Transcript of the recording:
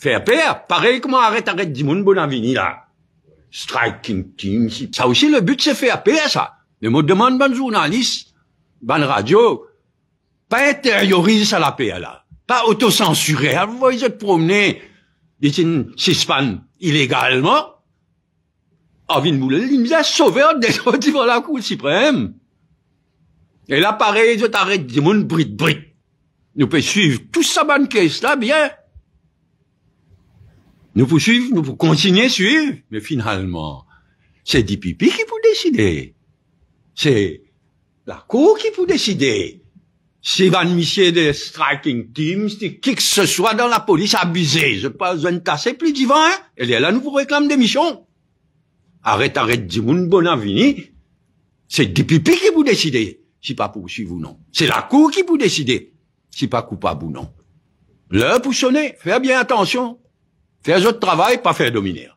Faire peur, pareil comme arrête, arrête Dimon Bonavini, là. Striking team, ça aussi, le but, c'est faire peur, ça. Mais me demande, bonne journaliste, bonne radio, pas intérioriser à la paix, là. Pas autocensurer. Ah, vous voyez, ils êtes promener, ah, des span illégalement. Avin Moulel, il nous a des en devant la Cour suprême. Et là, pareil, je t'arrête, dis, mon brit, brit. Nous pouvons suivre tout ça, bonne caisse, là, bien. Nous vous suivons, nous vous continuez à suivre, mais finalement, c'est DPP qui vous décidez. C'est la Cour qui vous décidez. Si van admissiez des striking teams, qui que ce soit dans la police abusée, je pas de tasser plus divin, hein. Elle est là, nous vous réclame des missions. Arrête, arrête, Dimoun Bonavini. C'est DPP qui vous décidez, si pas poursuivre ou non. C'est la Cour qui vous décidez, si pas coupable ou non. Le pour sonner, faites bien attention. Faire un jeu de travail, pas faire dominer.